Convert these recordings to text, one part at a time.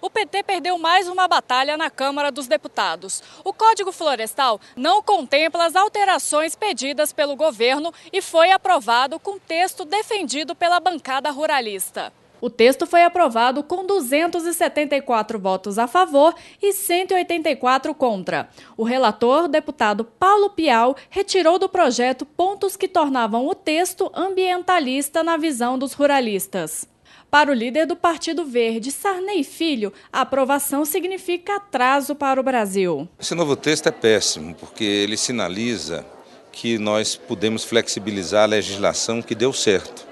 O PT perdeu mais uma batalha na Câmara dos Deputados. O Código Florestal não contempla as alterações pedidas pelo governo e foi aprovado com texto defendido pela bancada ruralista. O texto foi aprovado com 274 votos a favor e 184 contra. O relator, deputado Paulo Pial, retirou do projeto pontos que tornavam o texto ambientalista na visão dos ruralistas. Para o líder do Partido Verde, Sarney Filho, a aprovação significa atraso para o Brasil. Esse novo texto é péssimo, porque ele sinaliza que nós podemos flexibilizar a legislação que deu certo.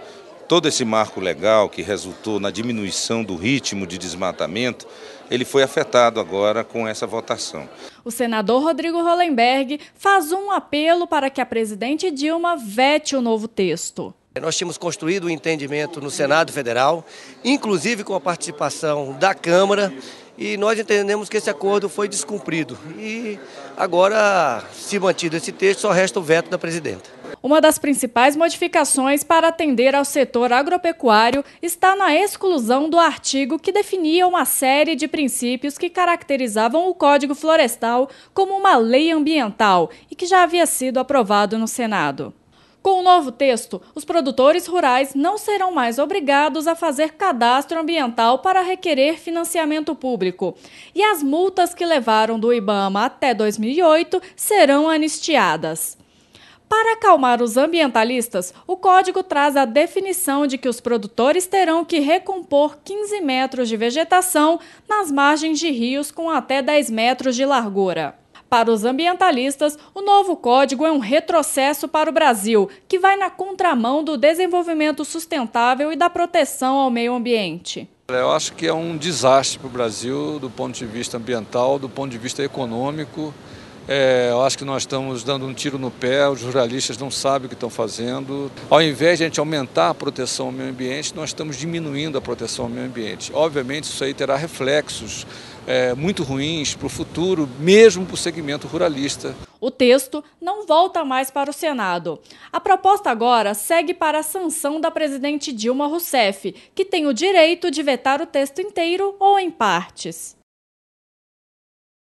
Todo esse marco legal que resultou na diminuição do ritmo de desmatamento, ele foi afetado agora com essa votação. O senador Rodrigo Hollenberg faz um apelo para que a presidente Dilma vete o novo texto. Nós tínhamos construído um entendimento no Senado Federal, inclusive com a participação da Câmara, e nós entendemos que esse acordo foi descumprido. E agora, se mantido esse texto, só resta o veto da presidenta. Uma das principais modificações para atender ao setor agropecuário está na exclusão do artigo que definia uma série de princípios que caracterizavam o Código Florestal como uma lei ambiental e que já havia sido aprovado no Senado. Com o novo texto, os produtores rurais não serão mais obrigados a fazer cadastro ambiental para requerer financiamento público. E as multas que levaram do IBAMA até 2008 serão anistiadas. Para acalmar os ambientalistas, o código traz a definição de que os produtores terão que recompor 15 metros de vegetação nas margens de rios com até 10 metros de largura. Para os ambientalistas, o novo código é um retrocesso para o Brasil, que vai na contramão do desenvolvimento sustentável e da proteção ao meio ambiente. Eu acho que é um desastre para o Brasil do ponto de vista ambiental, do ponto de vista econômico. É, eu acho que nós estamos dando um tiro no pé, os ruralistas não sabem o que estão fazendo. Ao invés de a gente aumentar a proteção ao meio ambiente, nós estamos diminuindo a proteção ao meio ambiente. Obviamente, isso aí terá reflexos é, muito ruins para o futuro, mesmo para o segmento ruralista. O texto não volta mais para o Senado. A proposta agora segue para a sanção da presidente Dilma Rousseff, que tem o direito de vetar o texto inteiro ou em partes.